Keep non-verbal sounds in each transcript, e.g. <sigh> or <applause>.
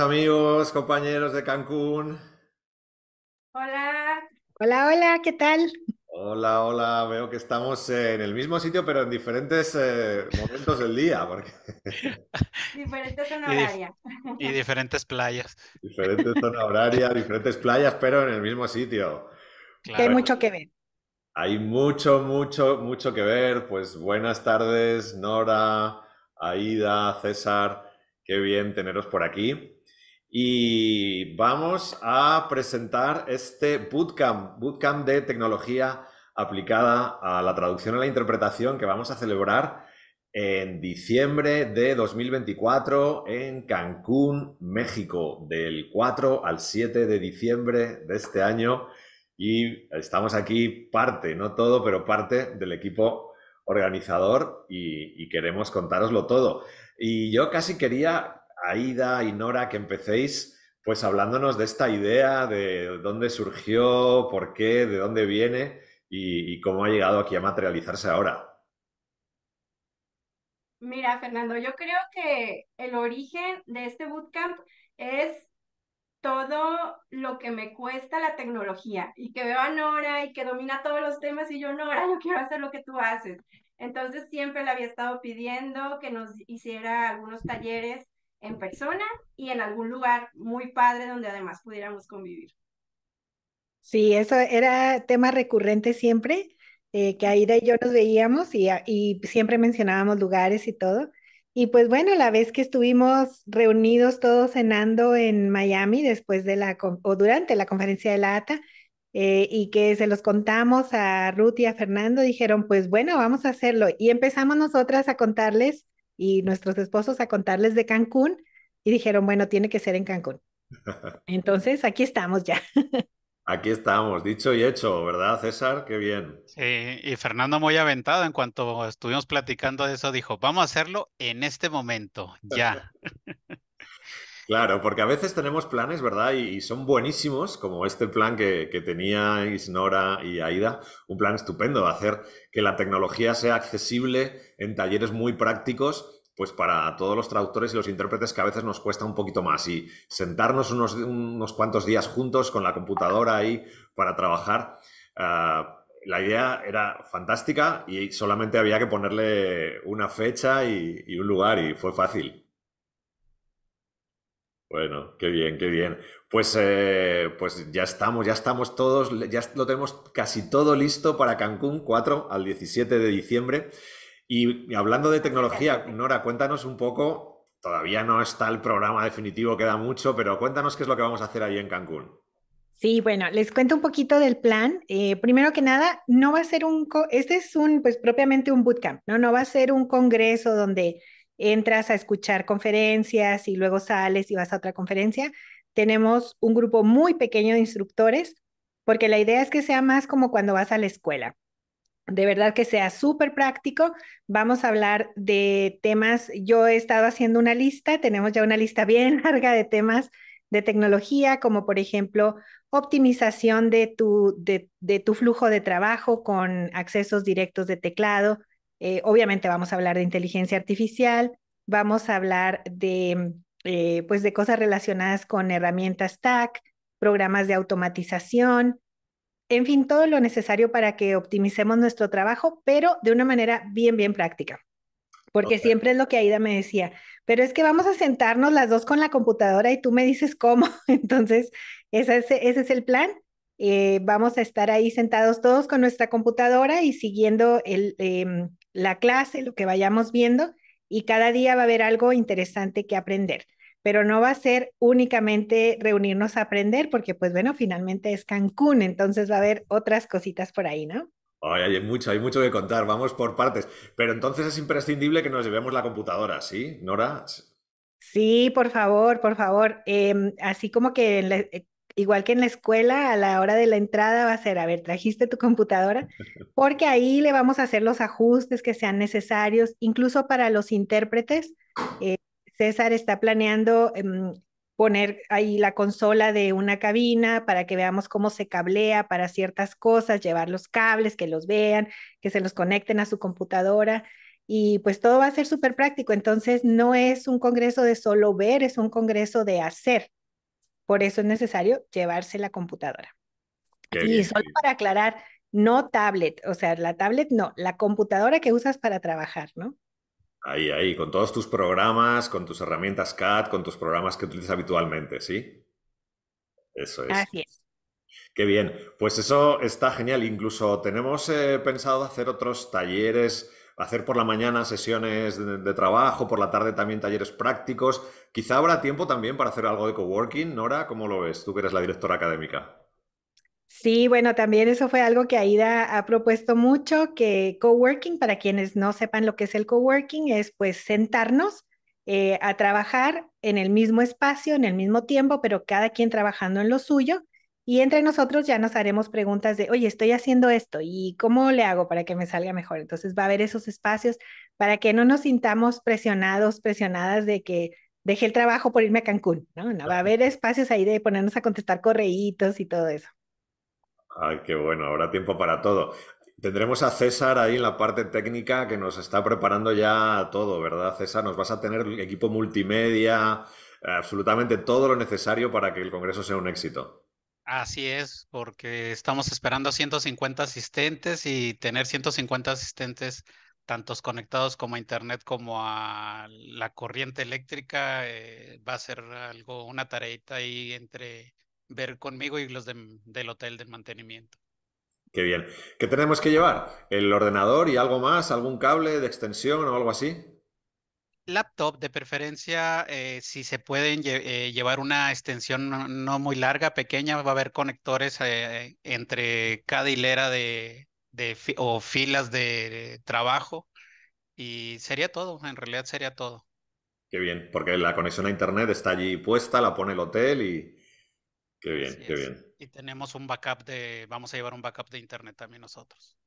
amigos, compañeros de Cancún? Hola. Hola, hola, ¿qué tal? Hola, hola, veo que estamos en el mismo sitio, pero en diferentes eh, momentos del día. Porque... <laughs> Diferente zona Y, diferentes playas. Diferentes zona horaria, diferentes playas, pero en el mismo sitio. hay mucho que ver. Hay mucho, mucho, mucho que ver. Pues buenas tardes, Nora, Aida, César. Qué bien teneros por aquí y vamos a presentar este bootcamp, bootcamp de tecnología aplicada a la traducción y la interpretación que vamos a celebrar en diciembre de 2024 en Cancún, México, del 4 al 7 de diciembre de este año. Y estamos aquí parte, no todo, pero parte del equipo organizador y, y queremos contároslo todo. Y yo casi quería Aida y Nora, que empecéis pues hablándonos de esta idea, de dónde surgió, por qué, de dónde viene y, cómo ha llegado aquí a materializarse ahora. Mira, Fernando, yo creo que el origen de este bootcamp es todo lo que me cuesta la tecnología y que veo a Nora y que domina todos los temas y yo, Nora, yo quiero hacer lo que tú haces. Entonces siempre le había estado pidiendo que nos hiciera algunos talleres en persona y en algún lugar muy padre donde además pudiéramos convivir. Sí, eso era tema recurrente siempre, eh, que Aida y yo nos veíamos ah, y, siempre mencionábamos lugares y todo. Y pues bueno, la vez que estuvimos reunidos todos cenando en Miami después de la, o durante la conferencia de la ATA, eh, y que se los contamos a Ruth y a Fernando, dijeron, pues bueno, vamos a hacerlo. Y empezamos nosotras a contarles y nuestros esposos a contarles de Cancún y dijeron, bueno, tiene que ser en Cancún. <laughs> Entonces, aquí estamos ya. Aquí estamos, dicho y hecho, ¿verdad, César? Qué bien. y Fernando muy aventado, en cuanto estuvimos platicando de eso, dijo, vamos a hacerlo en este momento, ya. <laughs> Claro, porque a veces tenemos planes, ¿verdad? Y, son buenísimos, como este plan que, que, teníais Nora y Aida, un plan estupendo de hacer que la tecnología sea accesible en talleres muy prácticos, pues para todos los traductores y los intérpretes que a veces nos cuesta un poquito más. Y sentarnos unos, unos cuantos días juntos con la computadora ahí para trabajar. Ah, la idea era fantástica y solamente había que ponerle una fecha y un lugar y fue fácil. Bueno, qué bien, qué bien. Pues, eh, pues ya estamos, ya estamos todos, ya lo tenemos casi todo listo para Cancún 4 al 17 de diciembre. Y hablando de tecnología, Nora, cuéntanos un poco, todavía no está el programa definitivo, queda mucho, pero cuéntanos qué es lo que vamos a hacer allí en Cancún. Sí, bueno, les cuento un poquito del plan. Eh, primero que nada, no va a ser un, este es un, pues propiamente un bootcamp, ¿no? No va a ser un congreso donde entras a escuchar conferencias y luego sales y vas a otra conferencia. Tenemos un grupo muy pequeño de instructores porque la idea es que sea más como cuando vas a la escuela. De verdad que sea súper práctico. Vamos a hablar de temas. Yo he estado haciendo una lista, tenemos ya una lista bien <laughs> larga de temas de tecnología, como por ejemplo optimización de tu, de, de tu flujo de trabajo con accesos directos de teclado, eh, obviamente vamos a hablar de inteligencia artificial, vamos a hablar de, eh, pues de cosas relacionadas con herramientas TAC, programas de automatización, en fin, todo lo necesario para que optimicemos nuestro trabajo, pero de una manera bien, bien práctica. Porque siempre es lo que Aida me decía, pero es que vamos a sentarnos las dos con la computadora y tú me dices cómo. <laughs> Entonces, ese es, ese es el plan. Eh, vamos a estar ahí sentados todos con nuestra computadora y siguiendo el, em, la clase, lo que vayamos viendo, y cada día va a haber algo interesante que aprender. Pero no va a ser únicamente reunirnos a aprender, porque pues bueno, finalmente es Cancún, entonces va a haber otras cositas por ahí, ¿no? Ay, hay mucho, hay mucho que contar, vamos por partes. Pero entonces es imprescindible que nos llevemos la computadora, ¿sí, Nora? Sí, por favor, por favor. Em, así como que eh, igual que en la escuela, a la hora de la entrada va a ser, a ver, trajiste tu computadora, porque ahí le vamos a hacer los ajustes que sean necesarios, incluso para los intérpretes. Eh, César está planeando em, poner ahí la consola de una cabina para que veamos cómo se cablea para ciertas cosas, llevar los cables, que los vean, que se los conecten a su computadora y pues todo va a ser súper práctico. Entonces, no es un congreso de solo ver, es un congreso de hacer. Por eso es necesario llevarse la computadora. y solo para aclarar, no tablet, o sea, la tablet no, la computadora que usas para trabajar, ¿no? Ahí, ahí, con todos tus programas, con tus herramientas CAD, con tus programas que utilizas habitualmente, ¿sí? Eso es. Así es. Qué bien, pues eso está genial. Incluso tenemos eh, pensado hacer otros talleres hacer por la mañana sesiones de, trabajo, por la tarde también talleres prácticos. Quizá habrá tiempo también para hacer algo de coworking, Nora, ¿cómo lo ves? Tú que eres la directora académica. Sí, bueno, también eso fue algo que Aida ha propuesto mucho, que coworking, para quienes no sepan lo que es el coworking, es pues sentarnos eh, a trabajar en el mismo espacio, en el mismo tiempo, pero cada quien trabajando en lo suyo y entre nosotros ya nos haremos preguntas de, oye, estoy haciendo esto y cómo le hago para que me salga mejor. Entonces va a haber esos espacios para que no nos sintamos presionados, presionadas de que dejé el trabajo por irme a Cancún, ¿no? no va a haber espacios ahí de ponernos a contestar correitos y todo eso. Ay, qué bueno, habrá tiempo para todo. Tendremos a César ahí en la parte técnica que nos está preparando ya todo, ¿verdad, César? Nos vas a tener equipo multimedia, absolutamente todo lo necesario para que el Congreso sea un éxito. Así es, porque estamos esperando 150 asistentes y tener 150 asistentes tantos conectados como a internet como a la corriente eléctrica eh, va a ser algo una tareita ahí entre ver conmigo y los del hotel de mantenimiento. Qué bien. ¿Qué tenemos que llevar? ¿El ordenador y algo más? ¿Algún cable de extensión o algo así? laptop, de preferencia, eh, si se pueden eh, llevar una extensión no, muy larga, pequeña, va a haber conectores eh, entre cada hilera de, o filas de trabajo. Y sería todo, en realidad sería todo. Qué bien, porque la conexión a internet está allí puesta, la pone el hotel y. Qué bien, qué bien. Y tenemos un backup de. Vamos a llevar un backup de internet también nosotros.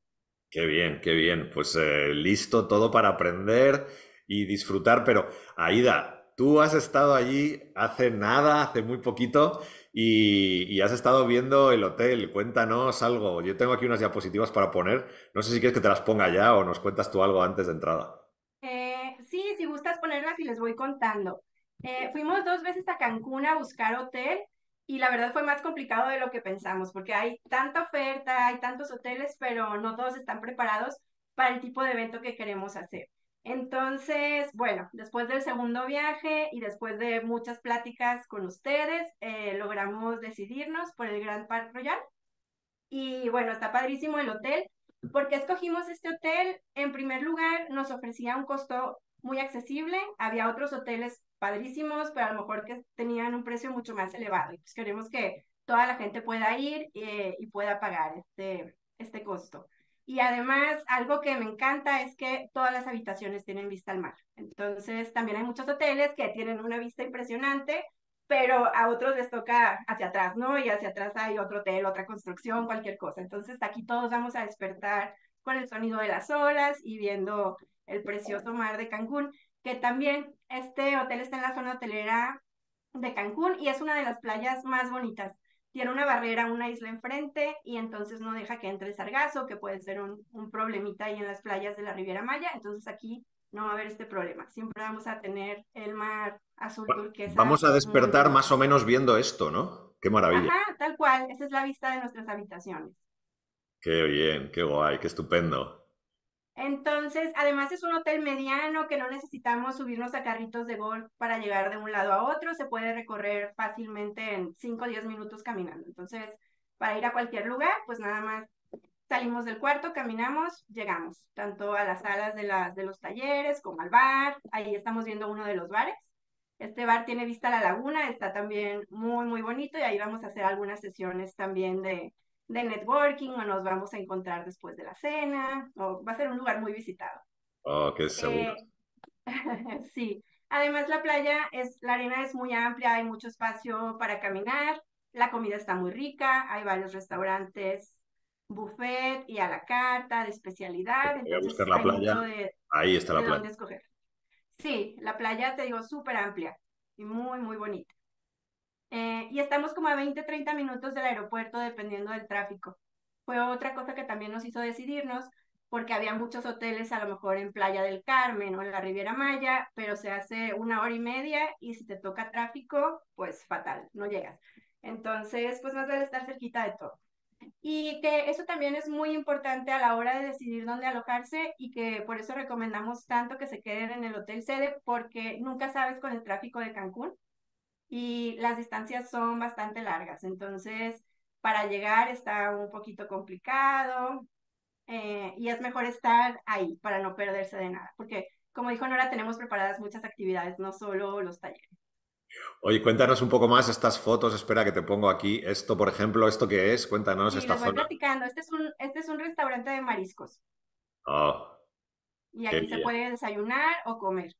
Qué bien, qué bien. Pues listo todo para aprender y disfrutar. Pero Aida, tú has estado allí hace nada, hace muy poquito, y, has estado viendo el hotel. Cuéntanos algo. Yo tengo aquí unas diapositivas para poner. No sé si quieres que te las ponga ya o nos cuentas tú algo antes de entrada. Eh, sí, si gustas ponerlas y les voy contando. Eh, fuimos dos veces a Cancún a buscar hotel y la verdad fue más complicado de lo que pensamos porque hay tanta oferta, hay tantos hoteles, pero no todos están preparados para el tipo de evento que queremos hacer. Entonces, bueno, después del segundo viaje y después de muchas pláticas con ustedes, eh, logramos decidirnos por el Grand Park Royal. Y bueno, está padrísimo el hotel. ¿Por qué escogimos este hotel? En primer lugar, nos ofrecía un costo muy accesible. Había otros hoteles padrísimos, pero a lo mejor que tenían un precio mucho más elevado. Y pues queremos que toda la gente pueda ir eh, y pueda pagar este, este costo. Y además, algo que me encanta es que todas las habitaciones tienen vista al mar. Entonces, también hay muchos hoteles que tienen una vista impresionante, pero a otros les toca hacia atrás, ¿no? Y hacia atrás hay otro hotel, otra construcción, cualquier cosa. Entonces, aquí todos vamos a despertar con el sonido de las olas y viendo el precioso mar de Cancún, que también este hotel está en la zona hotelera de Cancún y es una de las playas más bonitas tiene una barrera, una isla enfrente y entonces no deja que entre el sargazo, que puede ser un, problemita ahí en las playas de la Riviera Maya. Entonces aquí no va a haber este problema. Siempre vamos a tener el mar azul turquesa. Vamos a despertar más o menos viendo esto, ¿no? Qué maravilla. Ajá, tal cual. Esa es la vista de nuestras habitaciones. Qué bien, qué guay, qué estupendo. Entonces, además es un hotel mediano que no necesitamos subirnos a carritos de golf para llegar de un lado a otro, se puede recorrer fácilmente en 5 o 10 minutos caminando. Entonces, para ir a cualquier lugar, pues nada más salimos del cuarto, caminamos, llegamos, tanto a las salas de, las, de los talleres como al bar, ahí estamos viendo uno de los bares. Este bar tiene vista a la laguna, está también muy, muy bonito y ahí vamos a hacer algunas sesiones también de, de networking o nos vamos a encontrar después de la cena o va a ser un lugar muy visitado. Oh, qué seguro. Eh, <laughs> sí, además la playa es, la arena es muy amplia, hay mucho espacio para caminar, la comida está muy rica, hay varios restaurantes, buffet y a la carta de especialidad. Voy a buscar la playa. Ahí está la playa. Sí, la playa te digo súper amplia y muy, muy bonita. Eh, y estamos como a 20, 30 minutos del aeropuerto dependiendo del tráfico. Fue otra cosa que también nos hizo decidirnos porque había muchos hoteles a lo mejor en Playa del Carmen o en la Riviera Maya, pero se hace una hora y media y si te toca tráfico, pues fatal, no llegas. Entonces, pues más vale estar cerquita de todo. Y que eso también es muy importante a la hora de decidir dónde alojarse y que por eso recomendamos tanto que se queden en el hotel sede porque nunca sabes con el tráfico de Cancún y las distancias son bastante largas, entonces para llegar está un poquito complicado eh, y es mejor estar ahí para no perderse de nada, porque como dijo Nora, tenemos preparadas muchas actividades, no solo los talleres. Oye, cuéntanos un poco más estas fotos, espera que te pongo aquí. Esto, por ejemplo, ¿esto qué es? Cuéntanos sí, esta les voy platicando. Este es, un, este es un restaurante de mariscos. Ah. y aquí se puede desayunar o comer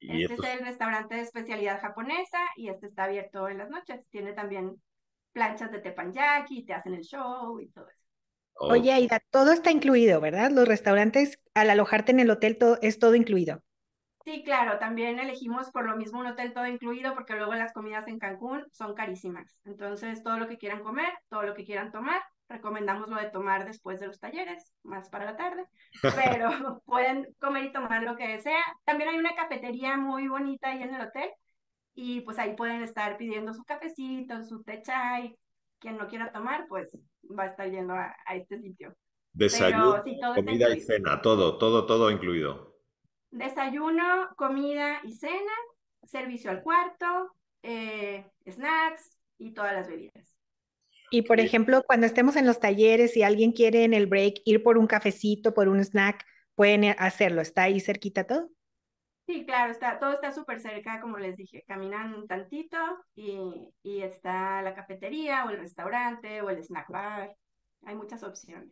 este es el restaurante de especialidad japonesa y este está abierto en las noches. Tiene también planchas de teppanyaki, te hacen el show y todo eso. Oh, Oye, Aida, todo está incluido, ¿verdad? Los restaurantes, al alojarte en el hotel, todo, es todo incluido. Sí, claro, también elegimos por lo mismo un hotel todo incluido porque luego las comidas en Cancún son carísimas. Entonces, todo lo que quieran comer, todo lo que quieran tomar, recomendamos lo de tomar después de los talleres, más para la tarde, <laughs> pero pueden comer y tomar lo que desea También hay una cafetería muy bonita ahí en el hotel y pues ahí pueden estar pidiendo su cafecito, su té chai. Quien no quiera tomar, pues va a estar yendo a, este sitio. Desayuno, comida y cena, todo, todo, todo incluido. Desayuno, comida y cena, servicio al cuarto, eh, snacks y todas las bebidas. Y por ejemplo, cuando estemos en los talleres, si alguien quiere en el break ir por un cafecito, por un snack, pueden eh, hacerlo. ¿Está ahí cerquita todo? Sí, claro, está, todo está súper cerca, como les dije, caminan un tantito y, y está la cafetería o el restaurante o el snack bar. Hay muchas opciones.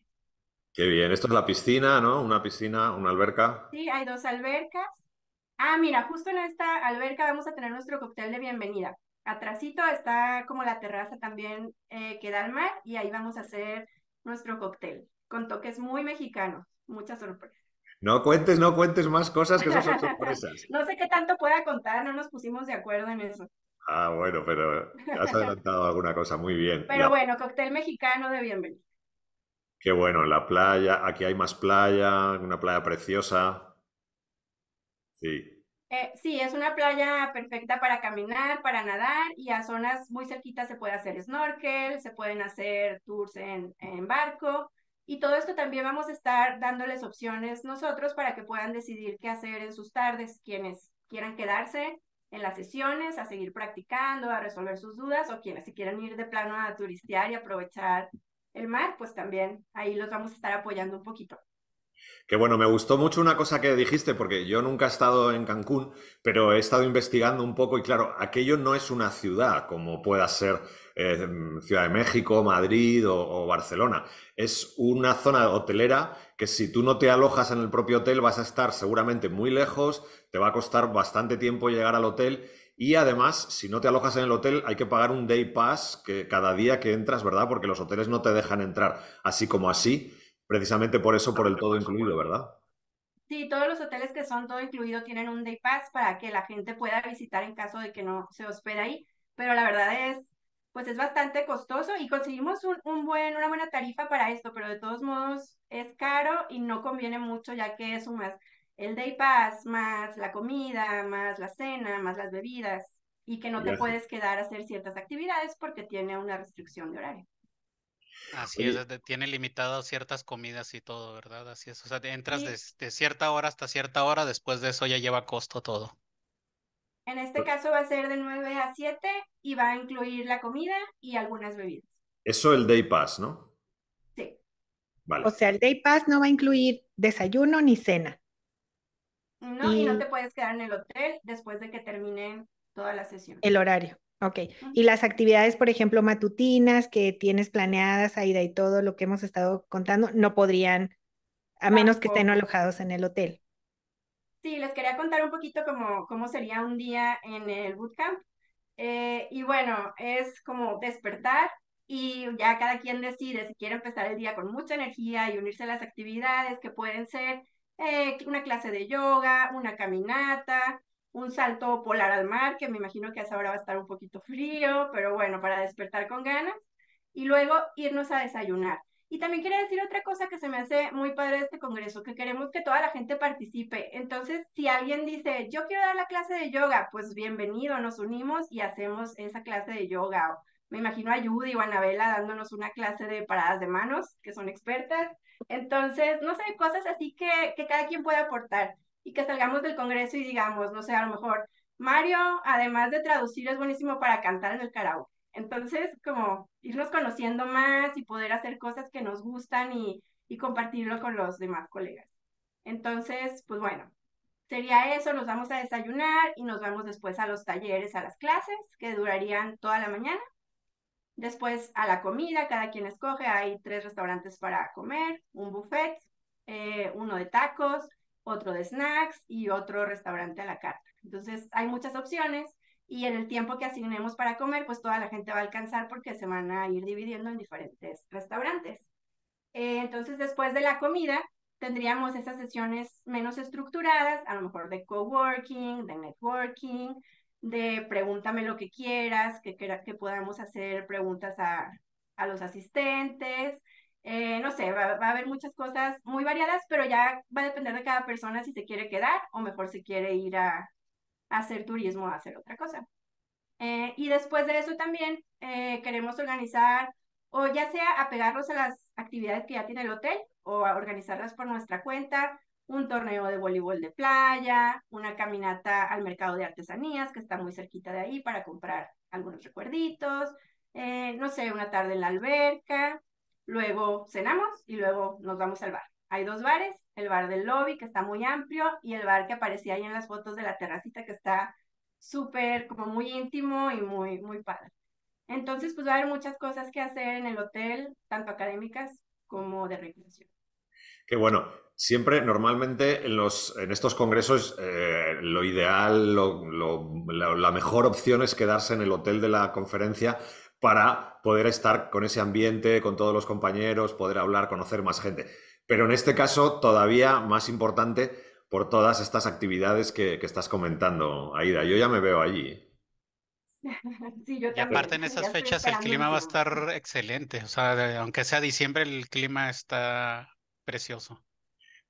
Qué bien, esto es la piscina, ¿no? Una piscina, una alberca. Sí, hay dos albercas. Ah, mira, justo en esta alberca vamos a tener nuestro cóctel de bienvenida. Atrásito está como la terraza también eh, que da al mar y ahí vamos a hacer nuestro cóctel con toques muy mexicanos. Muchas sorpresas. No cuentes, no cuentes más cosas que son sorpresas. <laughs> no sé qué tanto pueda contar, no nos pusimos de acuerdo en eso. Ah, bueno, pero has <laughs> adelantado alguna cosa, muy bien. Pero bueno, cóctel mexicano de bienvenida. Qué bueno, la playa, aquí hay más playa, una playa preciosa. Sí, eh, sí, es una playa perfecta para caminar, para nadar y a zonas muy cerquitas se puede hacer snorkel, se pueden hacer tours en, en barco y todo esto también vamos a estar dándoles opciones nosotros para que puedan decidir qué hacer en sus tardes, quienes quieran quedarse en las sesiones, a seguir practicando, a resolver sus dudas o quienes si quieren ir de plano a turistear y aprovechar el mar, pues también ahí los vamos a estar apoyando un poquito. Que bueno, me gustó mucho una cosa que dijiste, porque yo nunca he estado en Cancún, pero he estado investigando un poco y claro, aquello no es una ciudad como pueda ser eh, Ciudad de México, Madrid o, Barcelona. Es una zona hotelera que si tú no te alojas en el propio hotel vas a estar seguramente muy lejos, te va a costar bastante tiempo llegar al hotel y además si no te alojas en el hotel hay que pagar un day pass que cada día que entras, ¿verdad? Porque los hoteles no te dejan entrar así como así. Precisamente por eso, por el todo incluido, ¿verdad? Sí, todos los hoteles que son todo incluido tienen un day pass para que la gente pueda visitar en caso de que no se hospede ahí, pero la verdad es, pues es bastante costoso y conseguimos un, buen, una buena tarifa para esto, pero de todos modos es caro y no conviene mucho ya que más el day pass, más la comida, más la cena, más las bebidas, y que no te puedes quedar a hacer ciertas actividades porque tiene una restricción de horario. Así es, tiene limitado ciertas comidas y todo, ¿verdad? Así es, o sea, entras de, cierta hora hasta cierta hora, después de eso ya lleva costo todo. En este caso va a ser de 9 a 7 y va a incluir la comida y algunas bebidas. Eso el Day Pass, ¿no? Sí. Vale. O sea, el Day Pass no va a incluir desayuno ni cena. No, y, y no te puedes quedar en el hotel después de que terminen toda la sesión. El horario. Ok, y las actividades, por ejemplo, matutinas que tienes planeadas, Aida, y todo lo que hemos estado contando, no podrían, a menos que estén alojados en el hotel. Sí, les quería contar un poquito cómo, cómo sería un día en el bootcamp. Eh, y bueno, es como despertar y ya cada quien decide si quiere empezar el día con mucha energía y unirse a las actividades que pueden ser eh, una clase de yoga, una caminata, un salto polar al mar, que me imagino que esa ahora va a estar un poquito frío, pero bueno, para despertar con ganas, y luego irnos a desayunar. Y también quiero decir otra cosa que se me hace muy padre de este congreso, que queremos que toda la gente participe. Entonces, si alguien dice, yo quiero dar la clase de yoga, pues bienvenido, nos unimos y hacemos esa clase de yoga. O, me imagino a Judy o a Anabela dándonos una clase de paradas de manos, que son expertas. Entonces, no sé, cosas así que, que cada quien puede aportar y que salgamos del Congreso y digamos, no sé, a lo mejor, Mario, además de traducir, es buenísimo para cantar en el karaoke. Entonces, como irnos conociendo más y poder hacer cosas que nos gustan y, compartirlo con los demás colegas. Entonces, pues bueno, sería eso, nos vamos a desayunar y nos vamos después a los talleres, a las clases, que durarían toda la mañana. Después a la comida, cada quien escoge, hay tres restaurantes para comer, un buffet, eh, uno de tacos, otro de snacks y otro restaurante a la carta. Entonces, hay muchas opciones y en el tiempo que asignemos para comer, pues toda la gente va a alcanzar porque se van a ir dividiendo en diferentes restaurantes. Eh, entonces, después de la comida, tendríamos esas sesiones menos estructuradas, a lo mejor de coworking, de networking, de pregúntame lo que quieras, que, que podamos hacer preguntas a, a los asistentes, eh, no sé, va, a haber muchas cosas muy variadas, pero ya va a depender de cada persona si se quiere quedar o mejor si quiere ir a, hacer turismo o a hacer otra cosa. Eh, y después de eso también eh, queremos organizar, o ya sea apegarnos a las actividades que ya tiene el hotel o organizarlas por nuestra cuenta, un torneo de voleibol de playa, una caminata al mercado de artesanías que está muy cerquita de ahí para comprar algunos recuerditos, no sé, una tarde en la alberca, luego cenamos y luego nos vamos al bar. Hay dos bares, el bar del lobby que está muy amplio y el bar que aparecía ahí en las fotos de la terracita que está súper como muy íntimo y muy, muy padre. Entonces, pues va a haber muchas cosas que hacer en el hotel, tanto académicas como de recreación. Qué bueno. Siempre, normalmente, en, estos congresos, eh, lo ideal, la, mejor opción es quedarse en el hotel de la conferencia, para poder estar con ese ambiente, con todos los compañeros, poder hablar, conocer más gente. Pero en este caso, todavía más importante por todas estas actividades que, estás comentando, Aida. Yo ya me veo allí. ¿eh? <laughs> y aparte en esas fechas el clima va a estar excelente. O sea, aunque sea diciembre, el clima está precioso.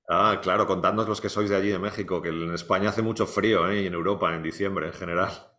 Ah, claro, contadnos los que sois de allí de México, que en España hace mucho frío, ¿eh? y en Europa en diciembre en general.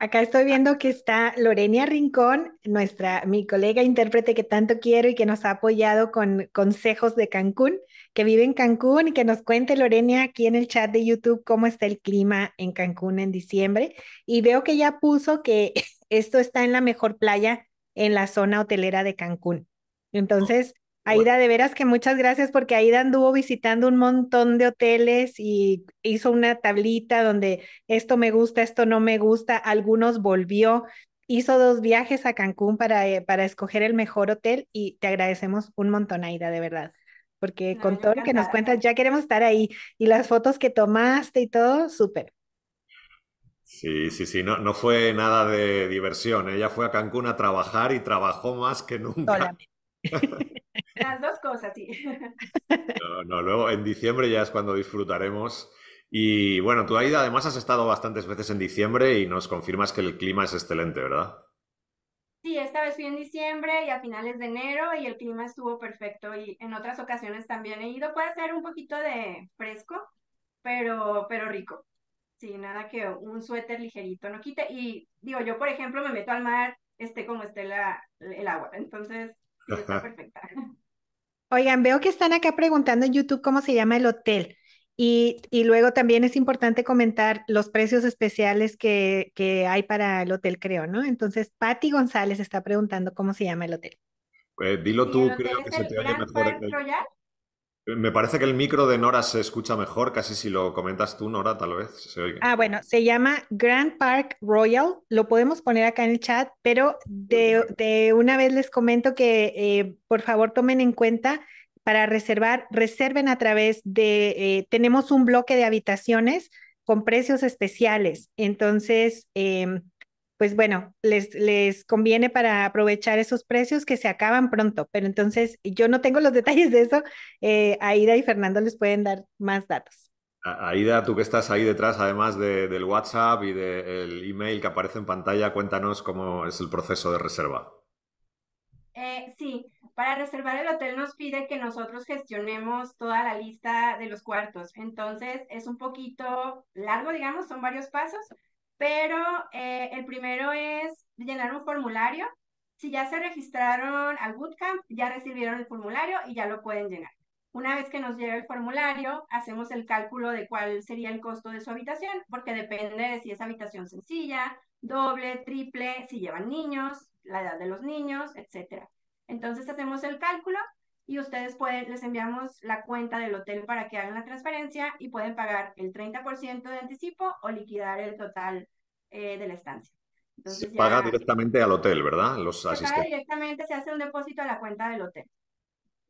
Acá estoy viendo que está Lorenia Rincón, nuestra, mi colega intérprete que tanto quiero y que nos ha apoyado con consejos de Cancún, que vive en Cancún y que nos cuente Lorenia aquí en el chat de YouTube cómo está el clima en Cancún en diciembre. Y veo que ya puso que <laughs> esto está en la mejor playa en la zona hotelera de Cancún. Entonces, Aida, de veras que muchas gracias porque Aida anduvo visitando un montón de hoteles y hizo una tablita donde esto me gusta, esto no me gusta, algunos volvió, hizo dos viajes a Cancún para, eh, para escoger el mejor hotel y te agradecemos un montón, Aida, de verdad, porque con todo lo que nos cuentas ya queremos estar ahí y las fotos que tomaste y todo, súper. Sí, sí, sí, no, no fue nada de diversión. Ella fue a Cancún a trabajar y trabajó más que nunca. <laughs> Las dos cosas, sí. <laughs> No, no, luego en diciembre ya es cuando disfrutaremos. Y bueno, tú Aida, además has estado bastantes veces en diciembre y nos confirmas que el clima es excelente, ¿verdad? Sí, esta vez fui en diciembre y a finales de enero y el clima estuvo perfecto y en otras ocasiones también he ido. Puede ser un poquito de fresco, pero, pero rico. Sí, nada que un suéter ligerito no quite. Y digo, yo por ejemplo me meto al mar, esté como esté la, el agua. Entonces, Oigan, veo que están acá preguntando en YouTube cómo se llama el hotel. Y, luego también es importante comentar los precios especiales que, hay para el hotel, creo, ¿no? Entonces, Patti González está preguntando cómo se llama el hotel. Pues dilo tú, creo que se te mejor. El... Eh. Me parece que el micro de Nora se escucha mejor, casi si lo comentas tú, Nora, tal vez se oiga. Ah, bueno, se llama Grand Park Royal, lo podemos poner acá en el chat, pero de, una vez les comento que eh, por favor tomen en cuenta para reservar, reserven a través de, eh, tenemos un bloque de habitaciones con precios especiales, entonces... Em, pues bueno, les, les conviene para aprovechar esos precios que se acaban pronto. Pero entonces, yo no tengo los <laughs> detalles de eso. Eh, Aida y Fernando les pueden dar más datos. Aida, tú que estás ahí detrás, además del WhatsApp y del email que aparece en pantalla, cuéntanos cómo es el proceso de reserva. Eh, sí, para reservar el hotel nos pide que nosotros gestionemos toda la lista de los cuartos. Entonces es un poquito largo, digamos, son varios pasos, pero eh, el primero es llenar un formulario. Si ya se registraron al bootcamp, ya recibieron el formulario y ya lo pueden llenar. Una vez que nos llega el formulario, hacemos el cálculo de cuál sería el costo de su habitación, porque depende de si es habitación sencilla, doble, triple, si llevan niños, la edad de los niños, etc. Entonces hacemos el cálculo y ustedes pueden, les enviamos la cuenta del hotel para que hagan la transferencia y pueden pagar el 30% de anticipo o liquidar el total eh, de la estancia. se paga directamente al hotel, ¿verdad? Los se Paga directamente, se hace un depósito a la cuenta del hotel.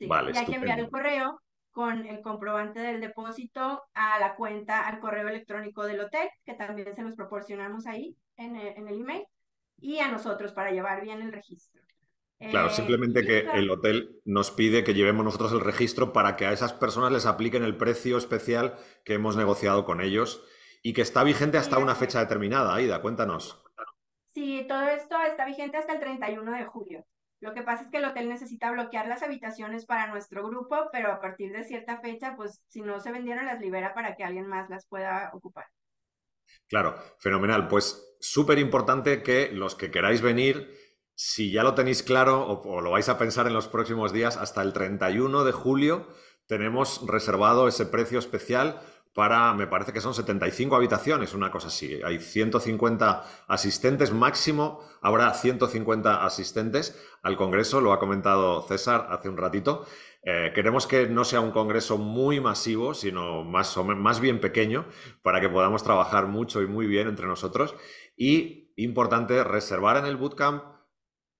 y hay que enviar el correo con el comprobante del depósito a la cuenta, al correo electrónico del hotel, que también se los proporcionamos ahí en el email, y a nosotros para llevar bien el registro. Claro, eh, simplemente que el hotel nos pide que llevemos nosotros el registro para que a esas personas les apliquen el precio especial que hemos negociado con ellos y que está vigente hasta una fecha determinada. Aida, cuéntanos. Sí, todo esto está vigente hasta el 31 de julio. Lo que pasa es que el hotel necesita bloquear las habitaciones para nuestro grupo, pero a partir de cierta fecha, pues si no se vendieron, las libera para que alguien más las pueda ocupar. Claro, fenomenal. Pues súper importante que los que queráis venir si ya lo tenéis claro o, lo vais a pensar en los próximos días, hasta el 31 de julio tenemos reservado ese precio especial para, me parece que son 75 habitaciones, una cosa así. Hay 150 asistentes, máximo habrá 150 asistentes al Congreso, lo ha comentado César hace un ratito. Eh, queremos que no sea un Congreso muy masivo, sino más, más bien pequeño, para que podamos trabajar mucho y muy bien entre nosotros. Y importante, reservar en el bootcamp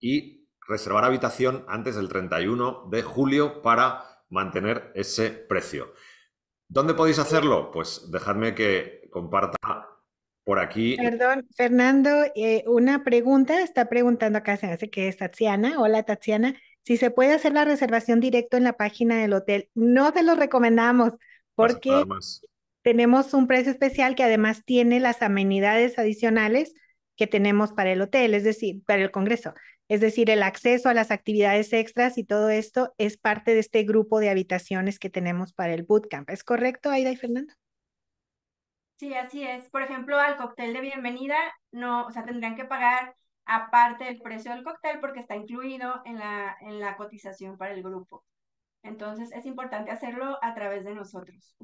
y reservar habitación antes del 31 de julio para mantener ese precio. ¿Dónde podéis hacerlo? Pues dejadme que comparta por aquí. Perdón, Fernando, eh, una pregunta. Está preguntando acá, se hace que es Tatiana. Hola, Tatiana. Si se puede hacer la reservación directo en la página del hotel, no te lo recomendamos porque tenemos un precio especial que además tiene las amenidades adicionales que tenemos para el hotel, es decir, para el Congreso. Es decir, el acceso a las actividades extras y todo esto es parte de este grupo de habitaciones que tenemos para el bootcamp. ¿Es correcto, Aida y Fernando? Sí, así es. Por ejemplo, al cóctel de bienvenida, no, o sea, tendrían que pagar aparte del precio del cóctel porque está incluido en la, en la cotización para el grupo. Entonces, es importante hacerlo a través de nosotros.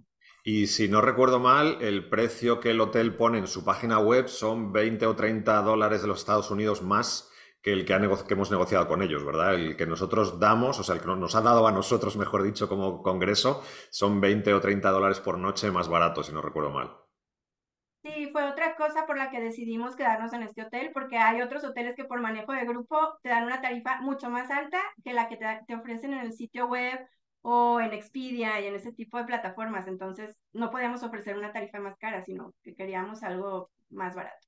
Y si no recuerdo mal, el precio que el hotel pone en su página web son 20 o 30 dólares de los Estados Unidos más que el que, hemos negociado con ellos, ¿verdad? El que nosotros damos, o sea, el que nos ha dado a nosotros, <laughs> mejor dicho, como Congreso, son 20 o 30 dólares por noche más barato, si no recuerdo mal. Sí, fue otra cosa por la que decidimos quedarnos en este hotel, porque hay otros hoteles que por manejo de grupo te dan una tarifa mucho más alta que la que te ofrecen en el sitio web o en Expedia y en ese tipo de plataformas. Entonces, no podíamos ofrecer una tarifa más cara, sino que queríamos algo más barato.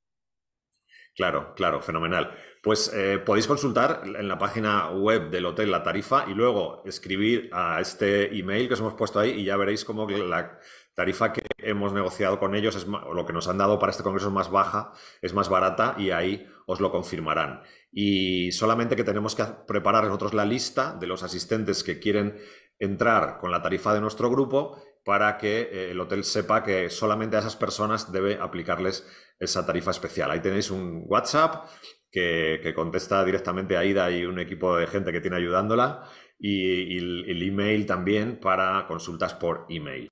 Claro, claro, fenomenal. Pues eh, podéis consultar en la página web del hotel la tarifa y luego escribir a este email que os hemos puesto ahí y ya veréis cómo la tarifa que hemos negociado con ellos es o lo que nos han dado para este congreso es más baja, es más barata y ahí os lo confirmarán. Y solamente que tenemos que preparar nosotros la lista de los asistentes que quieren entrar con la tarifa de nuestro grupo para que eh, el hotel sepa que solamente a esas personas debe aplicarles esa tarifa especial. Ahí tenéis un WhatsApp que, contesta directamente a Ida y un equipo de gente que tiene ayudándola y, el, el email también para consultas por email.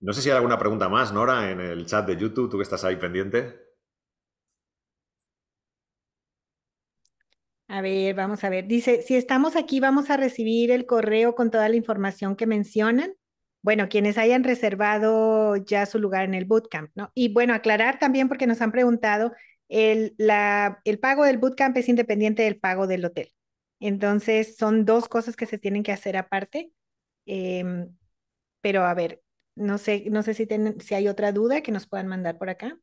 No sé si hay alguna pregunta más, Nora, en el chat de YouTube, tú que estás ahí pendiente. A ver, vamos a ver. Dice, si estamos aquí, vamos a recibir el correo con toda la información que mencionan bueno, quienes hayan reservado ya su lugar en el bootcamp, ¿no? Y bueno, aclarar también porque nos han preguntado, el, la, el pago del bootcamp es independiente del pago del hotel. Entonces, son dos cosas que se tienen que hacer aparte. Em, pero a ver, no sé, no sé si, si hay otra duda que nos puedan mandar por acá.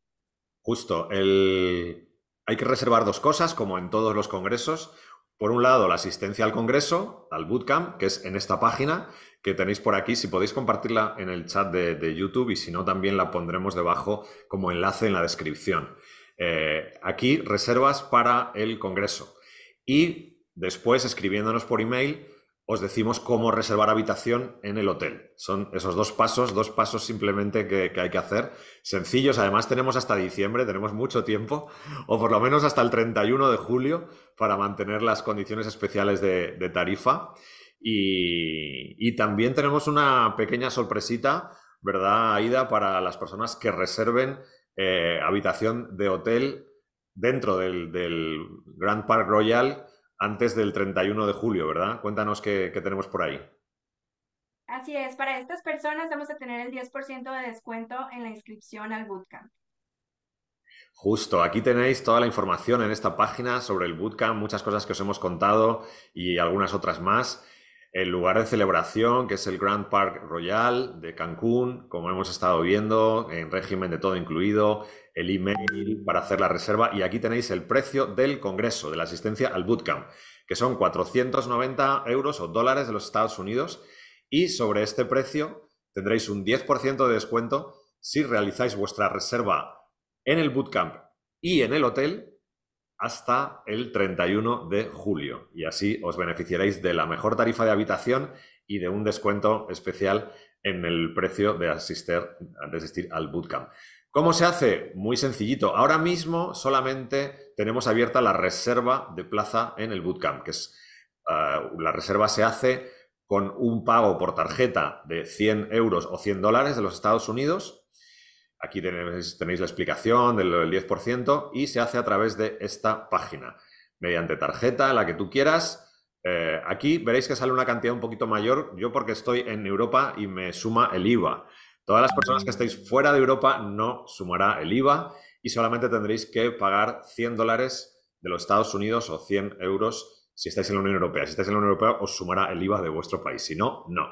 Justo, el... hay que reservar dos cosas, como en todos los congresos. Por un lado, la asistencia al congreso, al bootcamp, que es en esta página, que tenéis por aquí. Si podéis compartirla en el chat de, YouTube y si no, también la pondremos debajo como enlace en la descripción. Eh, aquí reservas para el Congreso. Y después, escribiéndonos por email, os decimos cómo reservar habitación en el hotel. Son esos dos pasos, dos pasos simplemente que, hay que hacer. Sencillos, además tenemos hasta diciembre, tenemos mucho tiempo, o por lo menos hasta el 31 de julio para mantener las condiciones especiales de tarifa. Y, también tenemos una pequeña sorpresita, ¿verdad, Aida? Para las personas que reserven eh, habitación de hotel dentro del, Grand Park Royal antes del 31 de julio, ¿verdad? Cuéntanos qué, qué tenemos por ahí. Así es, para estas personas vamos a tener el 10% de descuento en la inscripción al bootcamp. Justo, aquí tenéis toda la información en esta página sobre el bootcamp, muchas cosas que os hemos contado y algunas otras más el lugar de celebración, que es el Grand Park Royal de Cancún, como hemos estado viendo, en régimen de todo incluido, el email para hacer la reserva y aquí tenéis el precio del Congreso, de la asistencia al Bootcamp, que son 490 euros o dólares de los Estados Unidos y sobre este precio tendréis un 10% de descuento si realizáis vuestra reserva en el Bootcamp y en el hotel hasta el 31 de julio. Y así os beneficiaréis de la mejor tarifa de habitación y de un descuento especial en el precio de asistir, al bootcamp. ¿Cómo se hace? Muy sencillito. Ahora mismo solamente tenemos abierta la reserva de plaza en el bootcamp, que es eh, la reserva se hace con un pago por tarjeta de 100 euros o 100 dólares de los Estados Unidos Aquí tenéis, la explicación del, 10% y se hace a través de esta página, mediante tarjeta, la que tú quieras. Eh, aquí veréis que sale una cantidad un poquito mayor, yo porque estoy en Europa y me suma el IVA. Todas las personas que estéis fuera de Europa no sumará el IVA y solamente tendréis que pagar 100 dólares de los Estados Unidos o 100 euros si estáis en la Unión Europea. Si estáis en la Unión Europea os sumará el IVA de vuestro país, si no, no.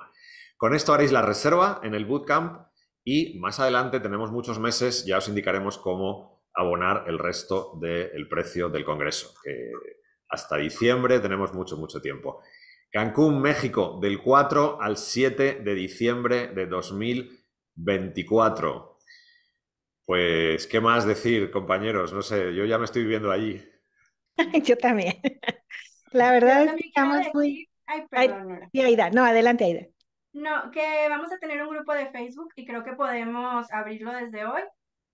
Con esto haréis la reserva en el bootcamp y más adelante tenemos muchos meses, ya os indicaremos cómo abonar el resto del precio del Congreso, que hasta diciembre tenemos mucho, mucho tiempo. Cancún, México, del 4 al 7 de diciembre de 2024. Pues, ¿qué más decir, compañeros? No sé, yo ya me estoy viendo allí. <laughs> yo también. La verdad es que estamos muy... No, adelante, Aida. No, que vamos a tener un grupo de Facebook y creo que podemos abrirlo desde hoy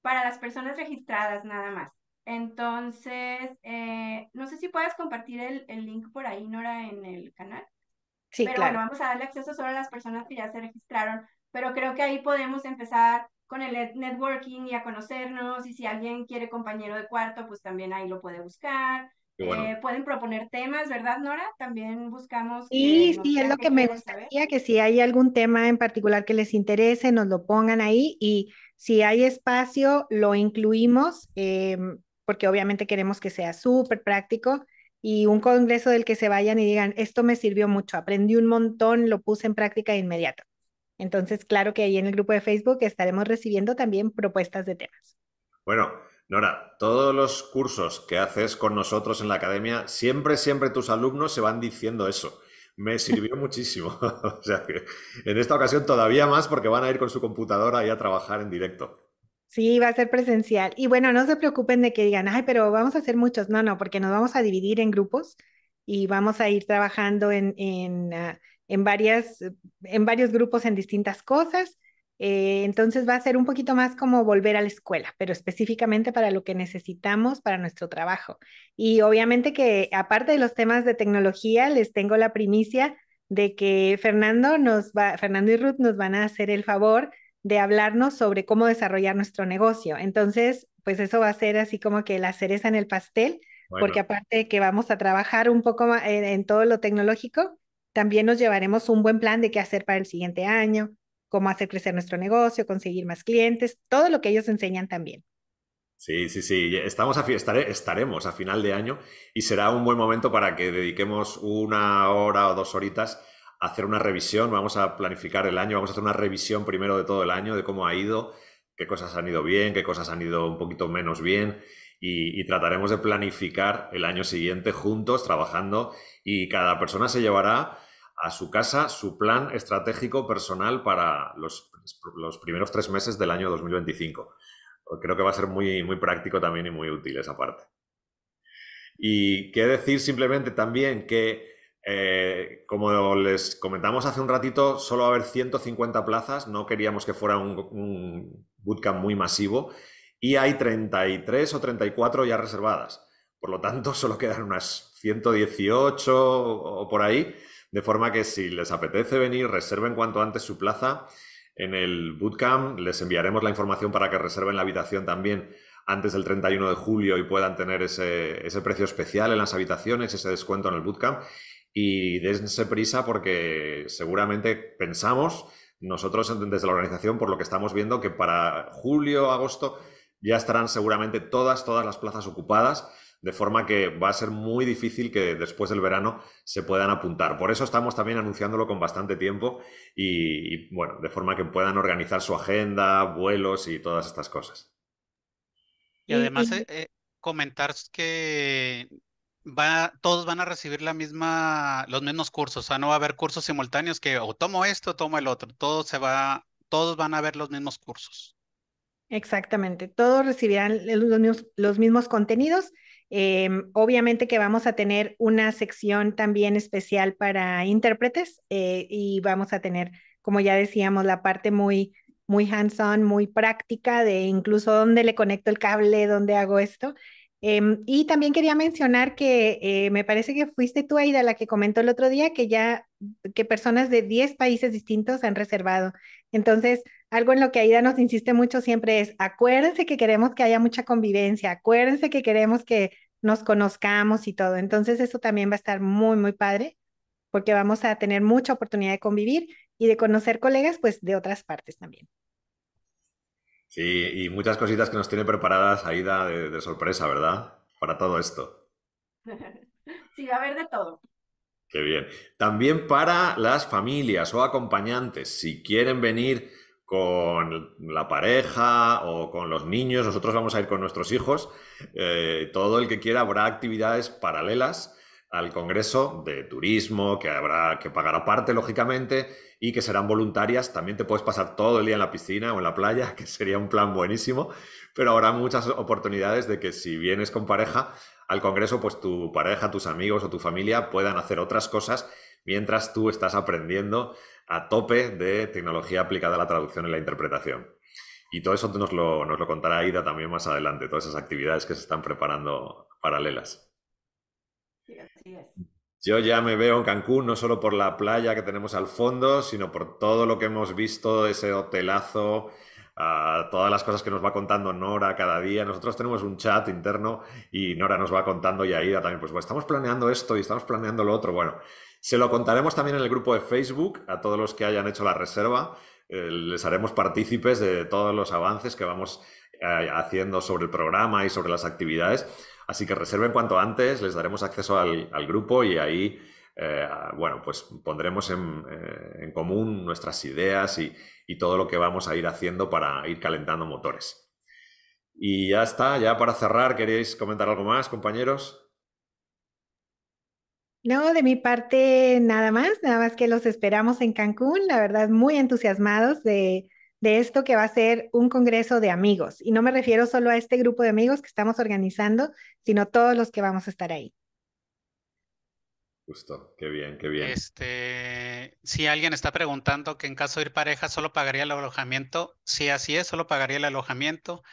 para las personas registradas nada más. Entonces, eh, no sé si puedes compartir el, link por ahí, Nora, en el canal. Sí, Pero claro. bueno, vamos a darle acceso solo a las personas que ya se registraron. Pero creo que ahí podemos empezar con el networking y a conocernos. Y si alguien quiere compañero de cuarto, pues también ahí lo puede buscar. Eh, pueden proponer temas, ¿verdad, Nora? También buscamos. Sí, sí, es lo que me gustaría, que si hay algún tema en particular que les interese, nos lo pongan ahí y si hay espacio, lo incluimos, em, porque obviamente queremos que sea súper práctico y un congreso del que se vayan y digan, esto me sirvió mucho, aprendí un montón, lo puse en práctica de inmediato. Entonces, claro que ahí en el grupo de Facebook estaremos recibiendo también propuestas de temas. Bueno, Nora, todos los cursos que haces con nosotros en la academia, siempre, siempre tus alumnos se van diciendo eso. Me <laughs> sirvió muchísimo. <laughs> o sea en esta ocasión todavía más porque van a ir con su computadora y a trabajar en directo. Sí, va a ser presencial. Y bueno, no se preocupen de que digan, ay, pero vamos a hacer muchos. No, no, porque nos vamos a dividir en grupos y vamos a ir trabajando en, en, ah, en, varias, en varios grupos en distintas cosas eh, entonces va a ser un poquito más como volver a la escuela, pero específicamente para lo que necesitamos para nuestro trabajo. Y obviamente que aparte de los temas de tecnología, les tengo la primicia de que Fernando, nos va, Fernando y Ruth nos van a hacer el favor de hablarnos sobre cómo desarrollar nuestro negocio. Entonces, pues eso va a ser así como que la cereza en el pastel, porque aparte de que vamos a trabajar un poco más en todo lo tecnológico, también nos llevaremos un buen plan de qué hacer para el siguiente año, cómo hacer crecer nuestro negocio, conseguir más clientes, todo lo que ellos enseñan también. Sí, sí, sí. Estamos a, estaremos a final de año y será un buen momento para que dediquemos una hora o dos horitas a hacer una revisión. Vamos a planificar el año, vamos a hacer una revisión primero de todo el año, de cómo ha ido, qué cosas han ido bien, qué cosas han ido un poquito menos bien. y trataremos de planificar el año siguiente juntos, trabajando, y cada persona se llevará a su casa su plan estratégico personal para los, primeros tres meses del año 2025. Creo que va a ser muy, muy práctico también y muy útil esa parte. Y qué decir simplemente también que, eh, como les comentamos hace un ratito, solo va a haber 150 plazas, no queríamos que fuera un bootcamp muy masivo, y hay 33 o 34 ya reservadas. Por lo tanto, <laughs> solo quedan unas 118 o por ahí. De forma que si les apetece venir, reserven cuanto antes su plaza. En el bootcamp les enviaremos la información para que reserven la habitación también antes del 31 de julio y puedan tener ese, ese precio especial en las habitaciones, ese descuento en el bootcamp. Y dense prisa porque seguramente pensamos, nosotros desde la organización, por lo que estamos viendo, que para julio, agosto ya estarán seguramente todas, todas las plazas ocupadas de forma que va a ser muy difícil que después del verano se puedan apuntar. Por eso estamos también anunciándolo con bastante tiempo y, bueno, de forma que puedan organizar su agenda, vuelos y todas estas cosas. Y además comentaros eh, eh, comentar que va, todos van a recibir la misma, los mismos cursos, o sea, no va a haber cursos simultáneos que o oh, tomo esto o tomo el otro, todo se va, todos van a ver los mismos cursos. Exactamente, todos recibirán los mismos, los mismos contenidos Em, obviamente que vamos a tener una sección también especial para intérpretes eh, y vamos a tener, como ya decíamos, la parte muy, muy hands-on, muy práctica de incluso dónde le conecto el cable, dónde hago esto. Em, y también quería mencionar que eh, me parece que fuiste tú, Aida, la que comentó el otro día que ya que personas de 10 países distintos han reservado. Entonces, algo en lo que Aida nos insiste mucho siempre es, acuérdense que queremos que haya mucha convivencia, acuérdense que queremos que nos conozcamos y todo. Entonces eso también va a estar muy, muy padre, porque vamos a tener mucha oportunidad de convivir y de conocer colegas, pues, de otras partes también. Sí, y muchas cositas que nos tiene preparadas Aida de, de sorpresa, ¿verdad? Para todo esto. <laughs> Sí, va a haber de todo. Qué bien. También para las familias o acompañantes, si quieren venir con la pareja o con los niños, nosotros vamos a ir con nuestros hijos, eh, todo el que quiera habrá actividades paralelas al Congreso de Turismo, que habrá que pagar aparte, lógicamente, y que serán voluntarias. También te puedes pasar todo el día en la piscina o en la playa, <laughs> que sería un plan buenísimo, pero habrá muchas oportunidades de que si vienes con pareja al Congreso, pues tu pareja, tus amigos o tu familia puedan hacer otras cosas mientras tú estás aprendiendo a tope de tecnología aplicada a la traducción y la interpretación. Y todo eso nos lo, nos lo contará Aida también más adelante, todas esas actividades que se están preparando paralelas. Yo ya me veo en Cancún, no solo por la playa que tenemos al fondo, sino por todo lo que hemos visto, ese hotelazo, todas las cosas que nos va contando Nora cada día. Nosotros tenemos un chat interno y Nora nos va contando y Aida también, pues, pues estamos planeando esto y estamos planeando lo otro. Bueno, se lo contaremos también en el grupo de Facebook a todos los que hayan hecho la reserva. Eh, les haremos partícipes de todos los avances que vamos eh, haciendo sobre el programa y sobre las actividades. Así que reserven cuanto antes, les daremos acceso al, grupo y ahí, eh, bueno, pues pondremos en, común nuestras ideas y, y, todo lo que vamos a ir haciendo para ir calentando motores. Y ya está, ya para cerrar, ¿queréis comentar algo más, compañeros? No, de mi parte nada más, nada más que los esperamos en Cancún, la verdad muy entusiasmados de, esto que va a ser un congreso de amigos. Y no me refiero solo a este grupo de amigos que estamos organizando, sino todos los que vamos a estar ahí. Justo, qué bien, qué bien. Este, si alguien está preguntando que en caso de ir pareja solo pagaría el alojamiento, sí, así es, solo pagaría el alojamiento.